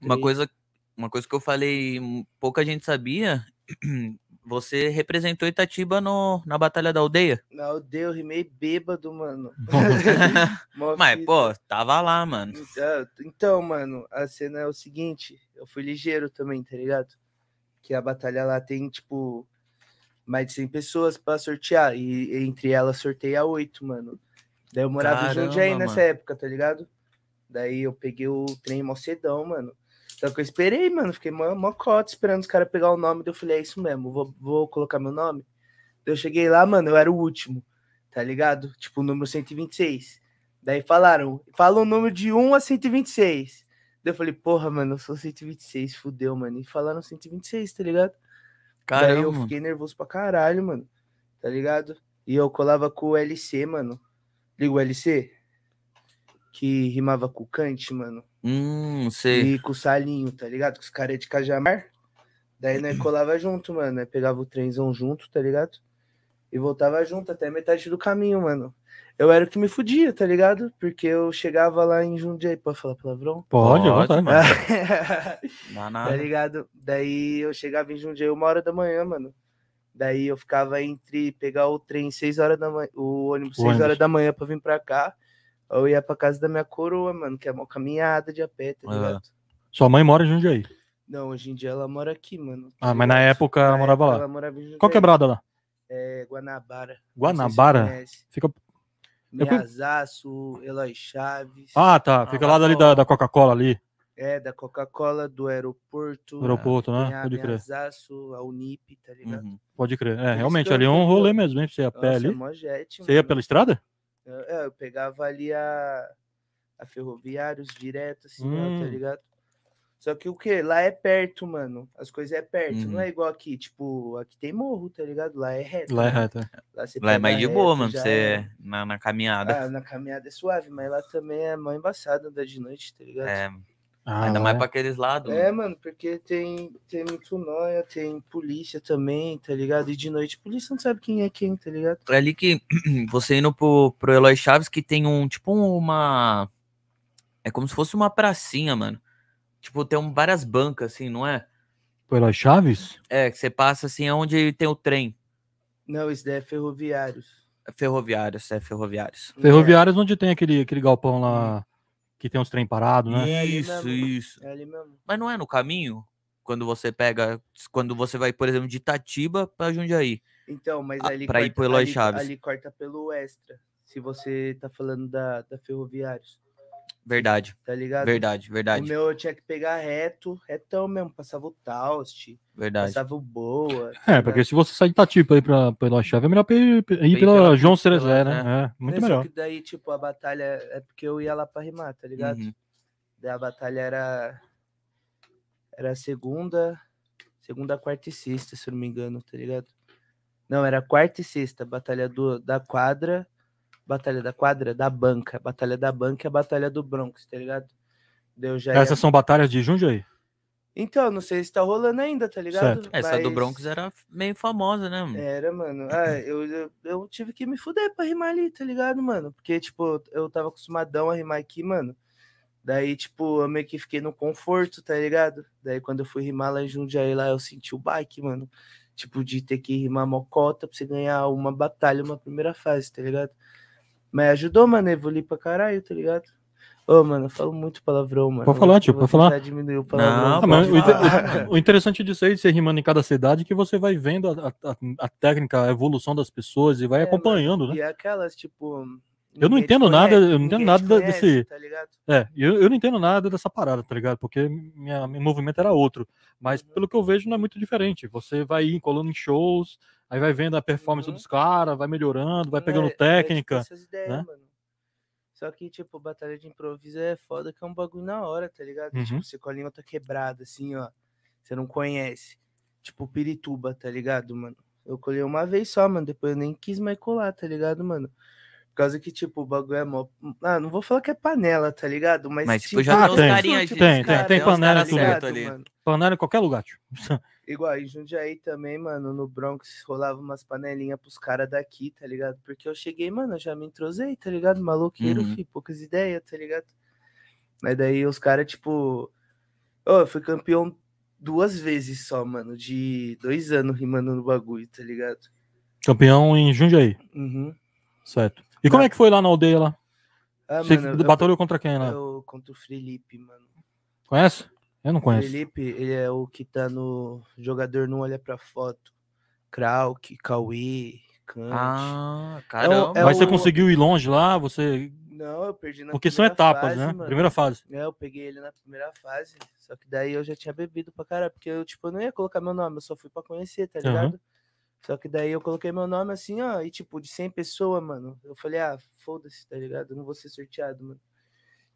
Uma coisa, uma coisa que eu falei, hum, pouca gente sabia. Você representou Itatiba no, na Batalha da Aldeia? Na aldeia eu rimei bêbado, mano. Mas, pô, tava lá, mano. Então, então, mano, a cena é o seguinte: eu fui ligeiro também, tá ligado? Que a batalha lá tem, tipo, mais de 100 pessoas para sortear. E entre elas sorteia 8, mano. Daí eu morava Caramba, em Jundiaí nessa época, tá ligado? Daí eu peguei o trem mó cedão, mano. Só que eu esperei, mano. Fiquei mó, mó cota esperando os caras pegar o nome. Daí eu falei, é isso mesmo, vou, vou colocar meu nome. Daí eu cheguei lá, mano, eu era o último, tá ligado? Tipo, o número 126. Daí falaram, fala o número de 1 a 126. Daí eu falei, porra, mano, eu sou 126, fudeu, mano. E falaram 126, tá ligado? Caramba. Daí eu fiquei nervoso pra caralho, mano. Tá ligado? E eu colava com o LC, mano. Liga o LC? que rimava com o Kant, mano. Hum, sei. E com o Salinho, tá ligado? Com os caras de Cajamar. Daí nós né, colava junto, mano. Né? Pegava o trenzão junto, tá ligado? E voltava junto até metade do caminho, mano. Eu era o que me fudia, tá ligado? Porque eu chegava lá em Jundiaí. Pode falar palavrão? Pode, pode, pode mano. Dá tá nada. Tá ligado? Daí eu chegava em Jundiaí uma hora da manhã, mano. Daí eu ficava entre pegar o trem seis horas da manhã, o ônibus seis horas da manhã pra vir pra cá eu ia pra casa da minha coroa, mano, que é uma caminhada de a pé, tá é. ligado? Sua mãe mora em Jundiaí? Não, hoje em dia ela mora aqui, mano. Ah, mas na época ela morava lá. Ela morava em Jundiaí. Qual quebrada lá? É, Guanabara. Guanabara? Se Fica Miyazaço, Eloy Chaves. Ah, tá. Fica lá dali da, da Coca-Cola ali. É, da Coca-Cola, do aeroporto. Aeroporto, né? Pode crer. Miyazaço, a Unip, tá ligado? Uhum. Pode crer. É, realmente, ali é um rolê mesmo, hein? É você ia pé ali. É jet, você mano. ia pela estrada? Eu, é, eu pegava ali a, a Ferroviários direto, assim, tá hum. tá ligado? Só que o que? Lá é perto, mano. As coisas é perto. Não é uhum. igual aqui. Tipo, aqui tem morro, tá ligado? Lá é reto. Lá é reto. Né? Lá, lá é mais de boa, mano. Você é... na, na caminhada. Ah, na caminhada é suave, mas lá também é mó embaçado andar de noite, tá ligado? É, ah, Ainda mais é? para aqueles lados. É, mano, porque tem, tem muito nóia, tem polícia também, tá ligado? E de noite polícia não sabe quem é quem, tá ligado? É ali que você indo pro, pro Eloy Chaves que tem um, tipo uma... É como se fosse uma pracinha, mano. Tipo, tem um, várias bancas, assim, não é? Pro Eloy Chaves? É, que você passa, assim, é onde tem o trem. Não, isso daí é ferroviários. É ferroviários, é ferroviários. Ferroviários é. onde tem aquele, aquele galpão lá... Hum. Que tem uns trem parado, né? É isso, é isso. É Mas não é no caminho? Quando você pega. Quando você vai, por exemplo, de Itatiba para Jundiaí. Então, mas ah, ali. Para ir pelo ali, Chaves. Ali corta pelo extra. Se você tá falando da, da Ferroviários. Verdade. Tá ligado? Verdade, verdade. O meu eu tinha que pegar reto, retão mesmo. Passava o Taust. Verdade. Passava o Boa. Tá é, porque se você sair de Tatipa aí pra, pela chave, é melhor ir, ir pela, pela João Cerezé, né? né? É, muito é melhor. que daí, tipo, a batalha. É porque eu ia lá pra rimar, tá ligado? Uhum. Daí a batalha era. Era segunda. Segunda, quarta e sexta, se eu não me engano, tá ligado? Não, era quarta e sexta, batalha do, da quadra Batalha da Quadra, da Banca. Batalha da Banca é a Batalha do Bronx, tá ligado? Deu já Essas ia... são batalhas de Jundiaí? Então, não sei se tá rolando ainda, tá ligado? Certo. É, essa Mas... do Bronx era meio famosa, né, mano? Era, mano. Ah, eu, eu, eu, tive que me fuder pra rimar ali, tá ligado, mano? Porque, tipo, eu tava acostumadão a rimar aqui, mano. Daí, tipo, eu meio que fiquei no conforto, tá ligado? Daí, quando eu fui rimar lá em Jundiaí, lá eu senti o baque, mano. Tipo, de ter que rimar mocota pra você ganhar uma batalha, uma primeira fase, tá ligado? Mas ajudou, mano, a evoluir pra caralho, tá ligado? Ô, oh, mano, eu falo muito palavrão, mano. Pode falar, tio, pode falar. Diminuiu o palavrão. Não, ah, mas o, o, interessante disso aí, de ser rimando em cada cidade, é que você vai vendo a, a, a técnica, a evolução das pessoas e vai é, acompanhando, mano. né? E é aquelas, tipo, eu não entendo nada, eu não entendo nada conhece, desse. Tá é, eu, eu não entendo nada dessa parada, tá ligado? Porque minha, meu movimento era outro. Mas uhum. pelo que eu vejo, não é muito diferente. Você vai ir colando em shows, aí vai vendo a performance uhum. dos caras, vai melhorando, vai pegando é, é técnica. É, tipo, ideias, né? Mano. Só que, tipo, batalha de improviso é foda, que é um bagulho na hora, tá ligado? Tipo, uhum. Tipo, você com a língua tá quebrada, assim, ó. Você não conhece. Tipo, Pirituba, tá ligado, mano? Eu colhei uma vez só, mano. Depois eu nem quis mais colar, tá ligado, mano? causa que, tipo, o bagulho é mó. Ah, não vou falar que é panela, tá ligado? Mas, Mas tipo, tipo já ah, tem, tem, cara, tem, tem, panela tudo. Ligado, ali. Panela em qualquer lugar, tio. Igual, em Jundiaí também, mano, no Bronx rolava umas panelinhas pros caras daqui, tá ligado? Porque eu cheguei, mano, eu já me entrosei, tá ligado? Maluqueiro, uhum. fi, poucas ideias, tá ligado? Mas daí os caras, tipo. Oh, eu fui campeão duas vezes só, mano, de dois anos rimando no bagulho, tá ligado? Campeão em Jundiaí. Uhum. Certo. E como é que foi lá na aldeia lá? Ah, Você mano, eu- batalhou contra quem lá? Eu contra o Felipe, mano. Conhece? Eu não O conheço. Felipe, ele é o que tá no jogador não olha pra foto. Krauk, Cauê, Kant. Ah, é caramba. É Mas você conseguiu ir longe lá, você. Não, eu perdi na Porque são etapas, fase, né? mano. Primeira fase. É, eu peguei ele na primeira fase, só que daí eu já tinha bebido pra caralho, porque eu, tipo, eu não ia colocar meu nome, eu só fui pra conhecer, tá ligado? Só que daí eu coloquei meu nome assim, ó, e tipo, de 100 pessoas, mano. Eu falei, ah, foda-se, tá ligado? não vou ser sorteado, mano.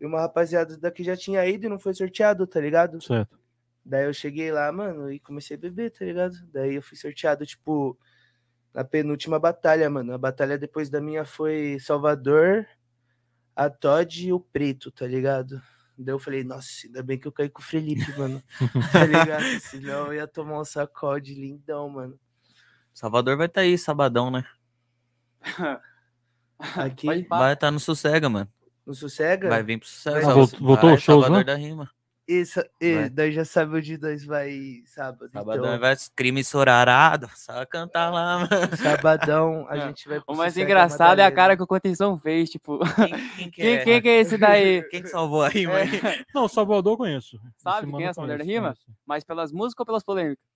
E uma rapaziada daqui já tinha ido e não foi sorteado, tá ligado? Certo. Daí eu cheguei lá, mano, e comecei a beber, tá ligado? Daí eu fui sorteado, tipo, na penúltima batalha, mano. A batalha depois da minha foi Salvador, a Todd e o Preto, tá ligado? Daí eu falei, nossa, ainda bem que eu caí com o Felipe, mano. tá ligado? Senão eu ia tomar um sacode lindão, mano. Salvador vai estar tá aí sabadão, né? Aqui vai estar tá no Sossega, mano. No Sossega? Vai vir pro Sossega. Ah, voltou vai, o show, Salvador né? da Rima. Isso, isso nós já sabe onde nós vai sábado. Então. Sabadão então... É vai crime sorarado, só cantar lá, mano. Sabadão a é. gente vai. O mais engraçado é a cara que o Contenção fez, tipo. Quem, quem, que, é? quem é esse daí? Quem que salvou a rima? É. Não, Salvador eu conheço. Sabe quem é essa mulher da rima? Conheço. Mas pelas músicas ou pelas polêmicas?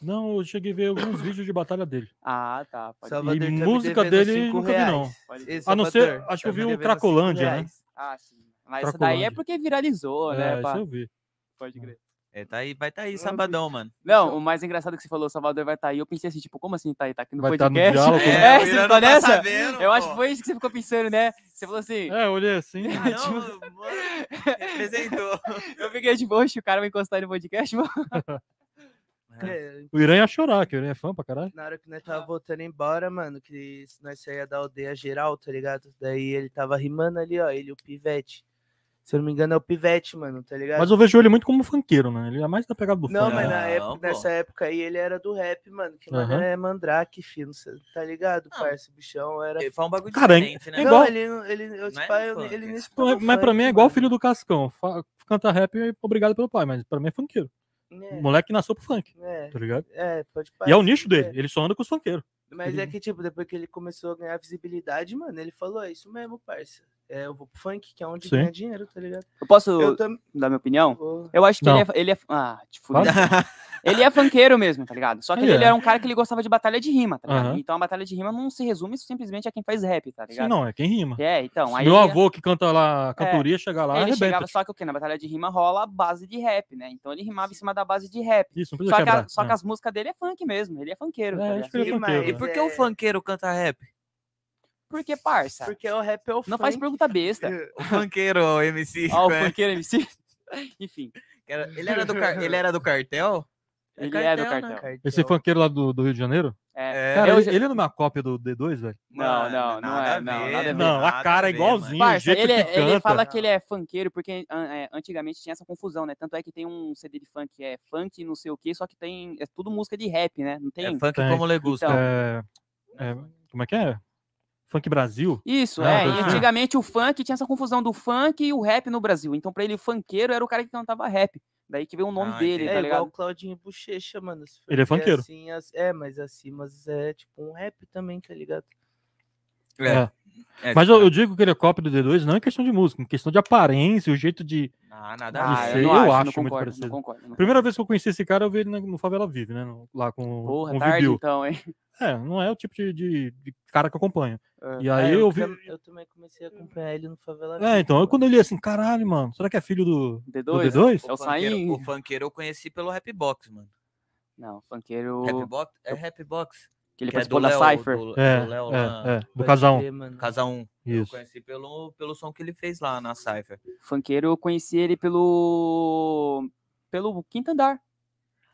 Não, eu cheguei a ver alguns vídeos de batalha dele. Ah, tá. Salvador e música dele nunca vi, não. a não ser, acho que eu vi o Cracolândia, né? Ah, sim. Mas isso daí é porque viralizou, né? É, pá? eu vi. Pode crer. É, tá aí, vai tá aí, sabadão, mano. Não, o mais engraçado que você falou, Salvador vai tá aí. Eu pensei assim, tipo, como assim tá aí? Tá aqui no vai podcast? Tá no diálogo, é, é, você ficou tá nessa? Tá sabendo, eu pô. acho que foi isso que você ficou pensando, né? Você falou assim. É, eu olhei assim. Ah, não, tipo... mano, representou. Eu fiquei de tipo, o cara vai encostar no podcast, mano. É. é. O Irã ia chorar, que o Irã é fã pra caralho. Na hora que nós tava voltando embora, mano, que nós saía da aldeia geral, tá ligado? Daí ele tava rimando ali, ó, ele, o Pivete. Se eu não me engano, é o Pivete, mano, tá ligado? Mas eu vejo ele muito como funkeiro, né? Ele é mais da pegada do não, funk. Não, mas na não, época, nessa época aí ele era do rap, mano. Que, mano, uhum. é mandrake, filho. Tá ligado, não. parça? bichão era... Ele um bagulho Cara, é diferente, né? igual... Não, ele... ele, eu, é tipo, é eu, ele, ele mas, mas pra mim é igual o filho do Cascão. Canta rap, obrigado pelo pai, mas pra mim é funkeiro. É. O moleque nasceu pro funk. É. Tá ligado? É, pode parar. E é o nicho dele, é. ele só anda com os funkeiros. Mas ele... é que, tipo, depois que ele começou a ganhar visibilidade, mano, ele falou: é isso mesmo, parça. É, eu vou pro funk, que é onde Sim. ganha dinheiro, tá ligado? Eu posso eu tam... dar minha opinião? Vou... Eu acho que ele é, ele é, Ah, tipo. Ele é funkeiro mesmo, tá ligado? Só que ele, ele era um cara que ele gostava de batalha de rima, tá ligado? Uhum. Então a batalha de rima não se resume simplesmente a quem faz rap, tá ligado? Sim, não, é quem rima. É, então. Aí, meu é avô que canta lá, cantoria, é, chega lá, ele arrebenta. chegava, só que o quê? Na batalha de rima rola a base de rap, né? Então ele rimava em cima da base de rap. Isso, não precisa só quebrar. Que a, só que é. as músicas dele é funk mesmo, ele é funkeiro. É, tá é funkeiro e por que o funkeiro canta rap? Porque, parça. Porque o rap é o funk. Não faz pergunta besta. O funkeiro MC. Ó, o ah, né? funkeiro MC. Enfim. Ele era, do, ele era do cartel? É ele cartel, é do cartel. Né? cartel. Esse funkeiro lá do, do, Rio de Janeiro? É. é. Cara, ele, ele, não é uma cópia do D2, velho? Não, não, não é. Não, a, ver, não, a cara é igualzinho. Parça, ele, é, ele, fala que ele é funkeiro porque é, antigamente tinha essa confusão, né? Tanto é que tem um CD de funk que é funk não sei o quê, só que tem. É tudo música de rap, né? Não tem. É funk tem. como legusta. Então, é, como é que é? Funk Brasil? Isso, ah, é. E assim. antigamente o funk tinha essa confusão do funk e o rap no Brasil. Então, para ele, funkeiro era o cara que cantava rap. Daí que vem o nome ah, dele, é, tá ligado? É igual o Claudinho Bochecha, mano. Ele é funkeiro. Assim, as... É, mas assim, mas é tipo um rap também, tá ligado? É. é. É, Mas eu, eu, digo que ele é cópia do D2 não em questão de música, em questão de aparência, o jeito de. Ah, nada. De ah, ser, eu, eu, acho, acho muito concordo, não concordo, não Primeira vez que eu conheci esse cara, eu vi ele no Favela Vive, né? Lá com, Porra, com tarde, o então, hein? É, não é o tipo de, de, de cara que acompanha. É. E aí é, eu, eu vi. Eu também comecei a acompanhar ele no Favela é, Vive. É, então, eu, quando ele li assim, caralho, mano, será que é filho do D2? Do D2? O, o, o funkeiro eu conheci pelo Box, mano. Não, funkeiro. Box É Box. Que ele que é participou é da Léo, Cypher. Do, é, do, Léo, é, lá, é, do Casão. Casão. Isso. Eu conheci pelo, pelo som que ele fez lá na Cypher. Funkeiro, eu conheci ele pelo. pelo Quinto Andar.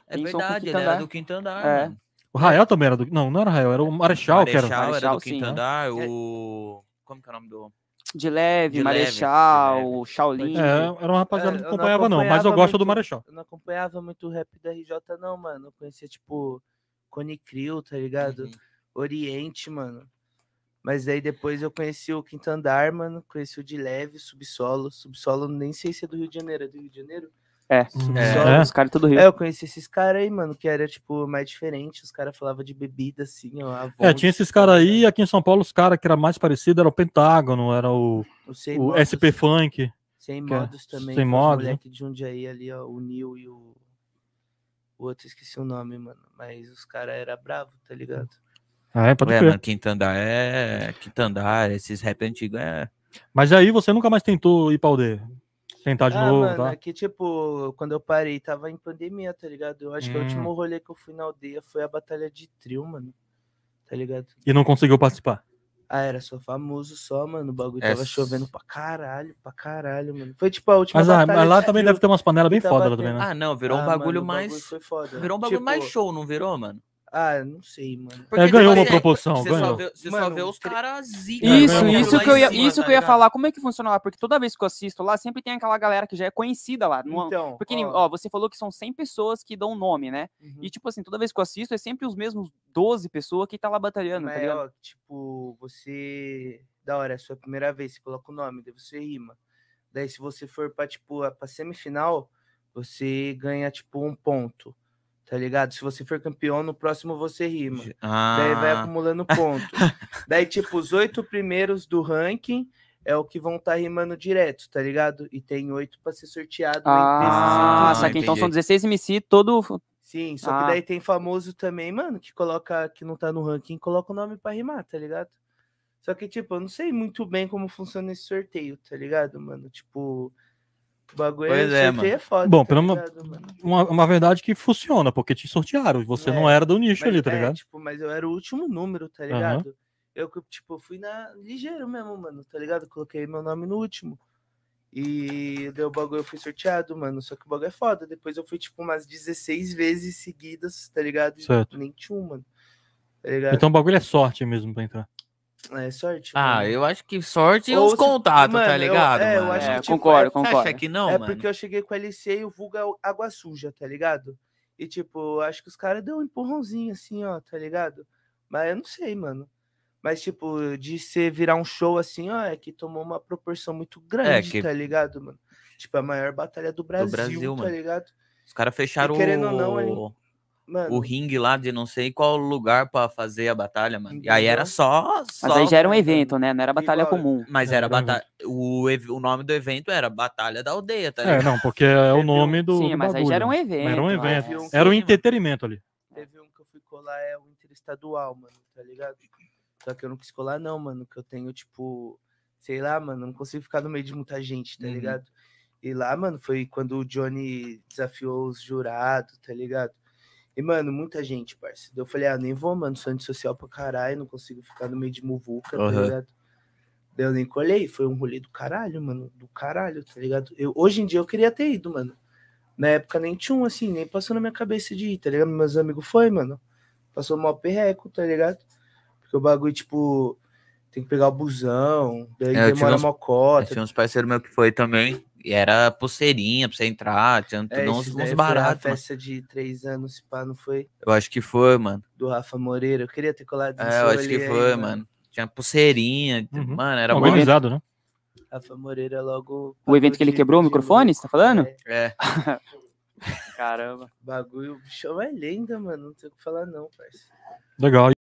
É Tem verdade, ele andar. era do Quinto Andar. É. O Rael também era do. Não, não era Rael, era o Marechal, Marechal que era. Marechal era do sim, Quinto é. Andar, é. o. Como que é o nome do. De leve, de Marechal, de leve. Shaolin. É, era um rapaziada que não acompanhava, não, acompanhava não mas eu gosto muito, do Marechal. Eu não acompanhava muito o rap da RJ, não, mano. Eu conhecia, tipo, Cone Crew, tá ligado? Uhum. Oriente, mano. Mas aí depois eu conheci o Quinto Andar, mano. Conheci o de leve, subsolo. Subsolo, nem sei se é do Rio de Janeiro. É do Rio de Janeiro? É, é. os caras é todo Rio. É, eu conheci esses caras aí, mano, que era, tipo, mais diferente. Os caras falavam de bebida, assim, ó. É, tinha esses caras aí, e aqui em São Paulo, os caras que era mais parecido era o Pentágono, era o, o, Sem o modos, SP Funk. Sem é modos também. Sem modos. O moleque né? de um dia aí ali, ó, o Nil e o outro esqueci o nome, mano. Mas os caras eram bravos, tá ligado? Ah, é, pode Ué, mano, Quintandá é. Quintandá, esses rap antigos é. Mas aí você nunca mais tentou ir pra aldeia? Tentar de ah, novo, mano, tá? É que tipo, quando eu parei, tava em pandemia, tá ligado? Eu acho hum. que o hum. último rolê que eu fui na aldeia foi a Batalha de Trio, mano. Tá ligado? E não conseguiu participar? Ah, era só famoso só, mano. O bagulho é. tava chovendo pra caralho, pra caralho, mano. Foi tipo a última mas, ah, batalha. Mas lá também deve ter umas panelas bem foda lá também, né? Ah, não, virou ah, um bagulho mano, mais. Bagulho foda, virou um bagulho tipo... mais show, não virou, mano? Ah, não sei, mano. Porque é, ganhou tipo uma assim, proporção, você ganhou. Só vê, você mano, só vê os caras zica. Isso, né, isso que eu tá ia, cima, isso tá que eu ia falar. Como é que funciona lá? Porque toda vez que eu assisto lá, sempre tem aquela galera que já é conhecida lá. No, então, porque, ó, ó, você falou que são 100 pessoas que dão nome, né? Uhum. E, tipo assim, toda vez que eu assisto, é sempre os mesmos 12 pessoas que tá lá batalhando, tá Mas, tá ligado? Ó, tipo, você... Da hora, é a sua primeira vez, você coloca o nome, daí você rima. Daí, se você for pra, tipo, pra semifinal, você ganha, tipo, um ponto tá ligado? Se você for campeão, no próximo você rima. Ah. Daí vai ah. acumulando ponto. Daí, tipo, os oito primeiros do ranking é o que vão estar tá rimando direto, tá ligado? E tem oito para ser sorteado ah, ah então só que então são 16 MC, todo. Sim, só ah. que daí tem famoso também, mano, que coloca, que não tá no ranking, coloca o nome pra rimar, tá ligado? Só que, tipo, eu não sei muito bem como funciona esse sorteio, tá ligado, mano? Tipo, o bagulho pois é, mano. é foda. Bom, tá menos ligado, uma, uma, verdade que funciona, porque te sortearam você é, não era do nicho ali, tá é, ligado? Tipo, mas eu era o último número, tá ligado? Uhum. Eu, tipo, fui na ligeiro mesmo, mano, tá ligado? Coloquei meu nome no último. E deu o bagulho, eu fui sorteado, mano. Só que o bagulho é foda. Depois eu fui, tipo, umas 16 vezes seguidas, tá ligado? Certo. Nem tinha, mano. Tá ligado? Então o bagulho é sorte mesmo pra entrar. É, sorte. Ah, eu acho que sorte e Ou se... contatos, tá ligado? Eu, é, mano? eu é, acho é, que. Tipo, concordo, é, concordo. Acha que não, é mano? porque eu cheguei com a LC e o Vulga é Água Suja, tá ligado? E, tipo, acho que os caras deu um empurrãozinho assim, ó, tá ligado? Mas eu não sei, mano. Mas, tipo, de ser virar um show assim, ó, é que tomou uma proporção muito é, grande, é que... tá ligado, mano? Tipo, a maior batalha do Brasil, do Brasil tá mano. ligado? Os caras fecharam e, querendo o... ou não, ali... Mano. o ringue lá de não sei qual lugar para fazer a batalha, mano. E aí era só, uhum. só, Mas aí já era um evento, né? Não era batalha Igual. comum. Mas era, batalha. O, o nome do evento era Batalha da Aldeia, tá é, ligado? É, não, porque é o nome do. Sim, mas aí já né? era um evento. É. Era um evento. Mas... Era um entretenimento ali. Teve um que eu fui colar, é o Interestadual, mano, tá ligado? Só que eu não quis colar, não, mano, que eu tenho, tipo, sei lá, mano, não consigo ficar no meio de muita gente, tá uhum. ligado? E lá, mano, foi quando o Johnny desafiou os jurados, tá ligado? E, mano, muita gente, parça. Eu falei, ah, nem vou, mano, sou antissocial pra caralho, não consigo ficar no meio de muvuca, uhum. tá ligado? Daí eu nem colhei, foi um rolê do caralho, mano, do caralho, tá ligado? Eu, hoje em dia eu queria ter ido, mano. Na época nem tinha um, assim, nem passou na minha cabeça de ir, tá ligado? Meus amigos foi, mano. Passou mal perreco, tá ligado? Porque o bagulho, tipo, tem que pegar o busão, daí é, demora uma cota. Tinha uns parceiros meus que foi também. E era pulseirinha pra você entrar, tinha é, uns, uns baratos. Foi festa de três anos, pá, não foi? Eu acho que foi, mano. Do Rafa Moreira, eu queria ter colado É, eu acho que aí, foi, mano. Tinha pulseirinha, uhum. mano, era Organizado, né? Rafa Moreira logo... O evento que ele quebrou de... o microfone, você tá falando? É. é. Caramba. Bagulho, o bichão é lenda, mano, não tem o que falar não, parceiro. Legal.